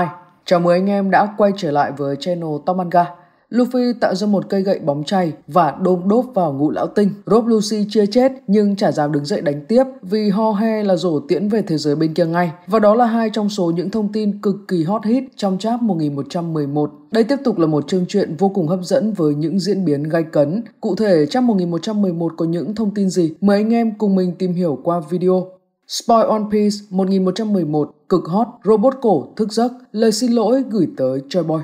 Hi, chào mừng anh em đã quay trở lại với channel Tom Manga. Luffy tạo ra một cây gậy bóng chày và đôm đốp vào ngụ lão tinh. Rob Lucy chia chết nhưng chả dám đứng dậy đánh tiếp vì ho he là rổ tiễn về thế giới bên kia ngay. Và đó là hai trong số những thông tin cực kỳ hot hit trong chap 1111. Đây tiếp tục là một chương truyện vô cùng hấp dẫn với những diễn biến gay cấn. Cụ thể chap 1111 có những thông tin gì? Mời anh em cùng mình tìm hiểu qua video. Spoil on Piece 1111 cực hot robot cổ thức giấc lời xin lỗi gửi tới Joy Boy.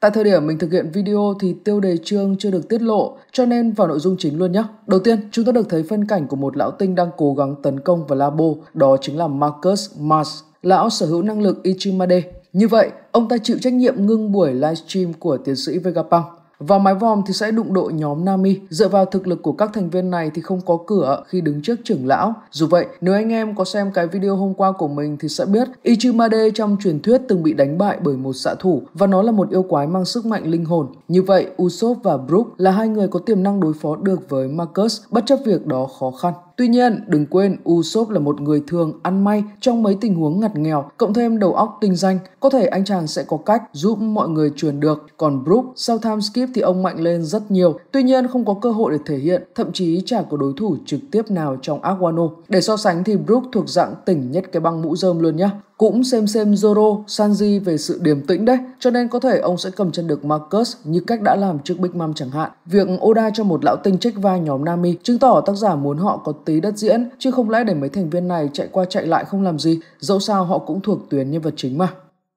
Tại thời điểm mình thực hiện video thì tiêu đề chương chưa được tiết lộ, cho nên vào nội dung chính luôn nhé. Đầu tiên, chúng ta được thấy phân cảnh của một lão tinh đang cố gắng tấn công vào labo, đó chính là Marcus Mars, lão sở hữu năng lực Ichimade. Như vậy, ông ta chịu trách nhiệm ngưng buổi livestream của tiến sĩ Vegapunk và mái vòm thì sẽ đụng độ nhóm Nami. Dựa vào thực lực của các thành viên này thì không có cửa khi đứng trước trưởng lão. Dù vậy, nếu anh em có xem cái video hôm qua của mình thì sẽ biết Ichimade trong truyền thuyết từng bị đánh bại bởi một xạ thủ và nó là một yêu quái mang sức mạnh linh hồn. Như vậy, Usopp và Brook là hai người có tiềm năng đối phó được với Marcus bất chấp việc đó khó khăn. Tuy nhiên, đừng quên Usopp là một người thường ăn may trong mấy tình huống ngặt nghèo, cộng thêm đầu óc tinh danh, có thể anh chàng sẽ có cách giúp mọi người truyền được. Còn Brook, sau time skip thì ông mạnh lên rất nhiều, tuy nhiên không có cơ hội để thể hiện, thậm chí chả có đối thủ trực tiếp nào trong aguano Để so sánh thì Brook thuộc dạng tỉnh nhất cái băng mũ rơm luôn nhá cũng xem xem Zoro, Sanji về sự điềm tĩnh đấy, cho nên có thể ông sẽ cầm chân được Marcus như cách đã làm trước Big Mom chẳng hạn. Việc Oda cho một lão tinh trách vai nhóm Nami chứng tỏ tác giả muốn họ có tí đất diễn, chứ không lẽ để mấy thành viên này chạy qua chạy lại không làm gì, dẫu sao họ cũng thuộc tuyến nhân vật chính mà.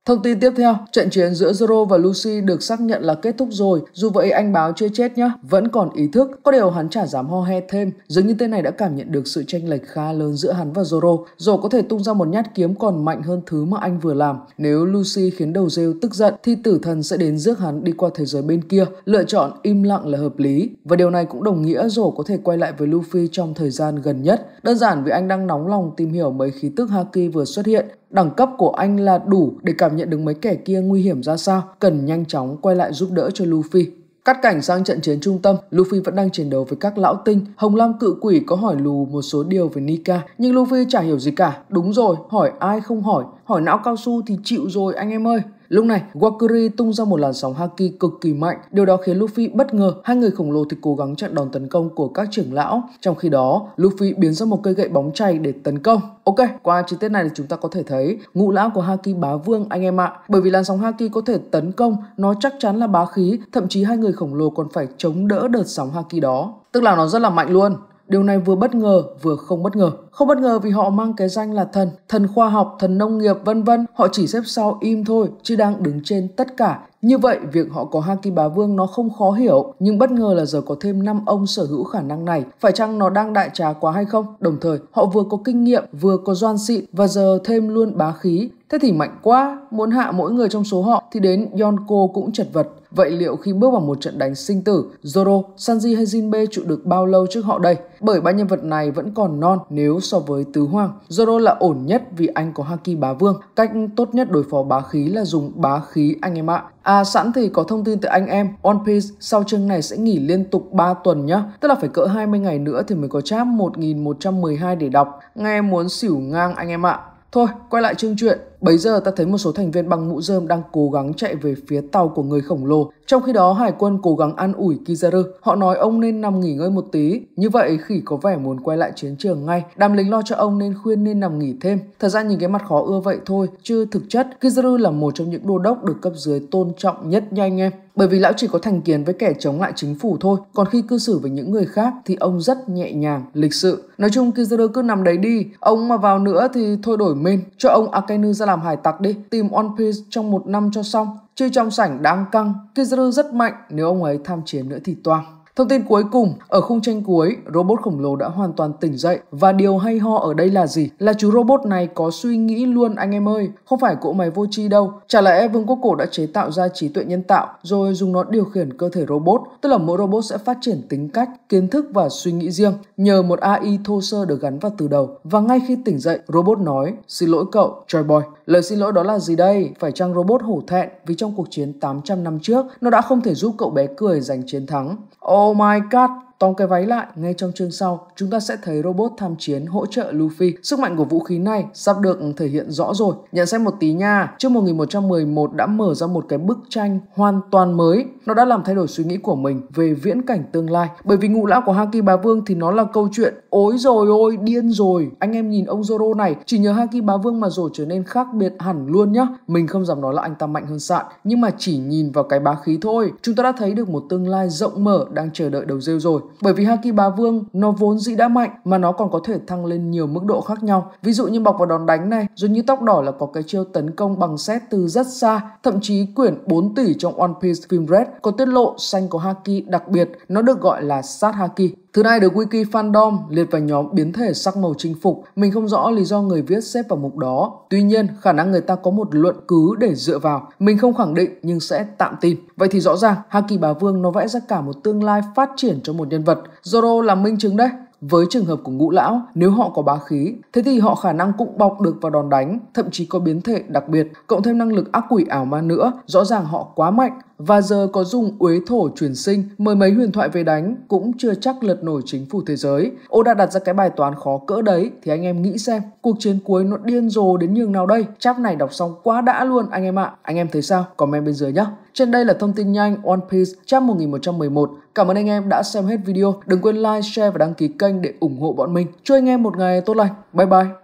Thông tin tiếp theo, trận chiến giữa Zoro và Lucy được xác nhận là kết thúc rồi, dù vậy anh báo chưa chết nhá, vẫn còn ý thức, có điều hắn chả dám ho he thêm, dường như tên này đã cảm nhận được sự tranh lệch khá lớn giữa hắn và Zoro, rồi có thể tung ra một nhát kiếm còn mạnh hơn thứ mà anh vừa làm. Nếu Lucy khiến đầu rêu tức giận thì tử thần sẽ đến rước hắn đi qua thế giới bên kia, lựa chọn im lặng là hợp lý, và điều này cũng đồng nghĩa Zoro có thể quay lại với Luffy trong thời gian gần nhất, đơn giản vì anh đang nóng lòng tìm hiểu mấy khí tức Haki vừa xuất hiện, Đẳng cấp của anh là đủ để cảm nhận được mấy kẻ kia nguy hiểm ra sao, cần nhanh chóng quay lại giúp đỡ cho Luffy. Cắt cảnh sang trận chiến trung tâm, Luffy vẫn đang chiến đấu với các lão tinh. Hồng Lam cự quỷ có hỏi lù một số điều về Nika, nhưng Luffy chả hiểu gì cả. Đúng rồi, hỏi ai không hỏi, hỏi não cao su thì chịu rồi anh em ơi. Lúc này, Wakuri tung ra một làn sóng Haki cực kỳ mạnh, điều đó khiến Luffy bất ngờ hai người khổng lồ thì cố gắng chặn đòn tấn công của các trưởng lão. Trong khi đó, Luffy biến ra một cây gậy bóng chày để tấn công. Ok, qua chi tiết này thì chúng ta có thể thấy ngũ lão của Haki bá vương anh em ạ. À. Bởi vì làn sóng Haki có thể tấn công, nó chắc chắn là bá khí, thậm chí hai người khổng lồ còn phải chống đỡ đợt sóng Haki đó. Tức là nó rất là mạnh luôn. Điều này vừa bất ngờ vừa không bất ngờ. Không bất ngờ vì họ mang cái danh là thần, thần khoa học, thần nông nghiệp vân vân, họ chỉ xếp sau im thôi chứ đang đứng trên tất cả. Như vậy, việc họ có Haki Bá Vương nó không khó hiểu, nhưng bất ngờ là giờ có thêm 5 ông sở hữu khả năng này. Phải chăng nó đang đại trà quá hay không? Đồng thời, họ vừa có kinh nghiệm, vừa có doan xịn và giờ thêm luôn bá khí. Thế thì mạnh quá, muốn hạ mỗi người trong số họ thì đến Yonko cũng chật vật. Vậy liệu khi bước vào một trận đánh sinh tử, Zoro, Sanji hay Jinbe trụ được bao lâu trước họ đây? Bởi ba nhân vật này vẫn còn non nếu so với Tứ Hoàng. Zoro là ổn nhất vì anh có Haki bá vương. Cách tốt nhất đối phó bá khí là dùng bá khí anh em ạ. À. sẵn thì có thông tin từ anh em, One Piece sau chương này sẽ nghỉ liên tục 3 tuần nhá, tức là phải cỡ 20 ngày nữa thì mới có chap 1112 để đọc. Nghe muốn xỉu ngang anh em ạ. Thôi, quay lại chương truyện. Bây giờ ta thấy một số thành viên băng mũ rơm đang cố gắng chạy về phía tàu của người khổng lồ. Trong khi đó hải quân cố gắng an ủi Kizaru. Họ nói ông nên nằm nghỉ ngơi một tí. Như vậy khỉ có vẻ muốn quay lại chiến trường ngay. Đàm lính lo cho ông nên khuyên nên nằm nghỉ thêm. Thật ra nhìn cái mặt khó ưa vậy thôi. Chứ thực chất Kizaru là một trong những đô đốc được cấp dưới tôn trọng nhất nha anh em bởi vì lão chỉ có thành kiến với kẻ chống lại chính phủ thôi còn khi cư xử với những người khác thì ông rất nhẹ nhàng lịch sự nói chung Kizaru cứ nằm đấy đi ông mà vào nữa thì thôi đổi mên cho ông akenu ra làm hải tặc đi, tìm One Piece trong một năm cho xong. Chứ trong sảnh đang căng, Kizaru rất mạnh, nếu ông ấy tham chiến nữa thì toang. Thông tin cuối cùng, ở khung tranh cuối, robot khổng lồ đã hoàn toàn tỉnh dậy. Và điều hay ho ở đây là gì? Là chú robot này có suy nghĩ luôn anh em ơi, không phải cỗ máy vô tri đâu. Chả lẽ Vương quốc cổ đã chế tạo ra trí tuệ nhân tạo rồi dùng nó điều khiển cơ thể robot, tức là mỗi robot sẽ phát triển tính cách, kiến thức và suy nghĩ riêng nhờ một AI thô sơ được gắn vào từ đầu. Và ngay khi tỉnh dậy, robot nói: "Xin lỗi cậu, Joy Boy." Lời xin lỗi đó là gì đây? Phải chăng robot hổ thẹn vì trong cuộc chiến 800 năm trước, nó đã không thể giúp cậu bé cười giành chiến thắng? Ồ, Oh my god Tóm cái váy lại, ngay trong chương sau, chúng ta sẽ thấy robot tham chiến hỗ trợ Luffy. Sức mạnh của vũ khí này sắp được thể hiện rõ rồi. Nhận xét một tí nha, trước 1111 đã mở ra một cái bức tranh hoàn toàn mới. Nó đã làm thay đổi suy nghĩ của mình về viễn cảnh tương lai. Bởi vì ngụ lão của Haki Bá Vương thì nó là câu chuyện ối rồi ôi, điên rồi. Anh em nhìn ông Zoro này, chỉ nhờ Haki Bá Vương mà rồi trở nên khác biệt hẳn luôn nhá. Mình không dám nói là anh ta mạnh hơn sạn, nhưng mà chỉ nhìn vào cái bá khí thôi, chúng ta đã thấy được một tương lai rộng mở đang chờ đợi đầu rêu rồi bởi vì Haki Bá Vương nó vốn dĩ đã mạnh mà nó còn có thể thăng lên nhiều mức độ khác nhau. Ví dụ như bọc vào đòn đánh này, rồi như tóc đỏ là có cái chiêu tấn công bằng xét từ rất xa, thậm chí quyển 4 tỷ trong One Piece Film Red có tiết lộ xanh của Haki đặc biệt, nó được gọi là sát Haki. Thứ này được Wiki Fandom liệt vào nhóm biến thể sắc màu chinh phục. Mình không rõ lý do người viết xếp vào mục đó. Tuy nhiên, khả năng người ta có một luận cứ để dựa vào. Mình không khẳng định nhưng sẽ tạm tin. Vậy thì rõ ràng, Haki Bá Vương nó vẽ ra cả một tương lai phát triển cho một nhân vật. Zoro là minh chứng đấy. Với trường hợp của ngũ lão, nếu họ có bá khí, thế thì họ khả năng cũng bọc được vào đòn đánh, thậm chí có biến thể đặc biệt, cộng thêm năng lực ác quỷ ảo ma nữa, rõ ràng họ quá mạnh, và giờ có dùng uế thổ truyền sinh mời mấy huyền thoại về đánh cũng chưa chắc lật nổi chính phủ thế giới. Ô đã đặt ra cái bài toán khó cỡ đấy thì anh em nghĩ xem cuộc chiến cuối nó điên rồ đến nhường nào đây. Chap này đọc xong quá đã luôn anh em ạ. À. Anh em thấy sao? Comment bên dưới nhé. Trên đây là thông tin nhanh One Piece chap 1111. Cảm ơn anh em đã xem hết video. Đừng quên like, share và đăng ký kênh để ủng hộ bọn mình. Chúc anh em một ngày tốt lành. Bye bye.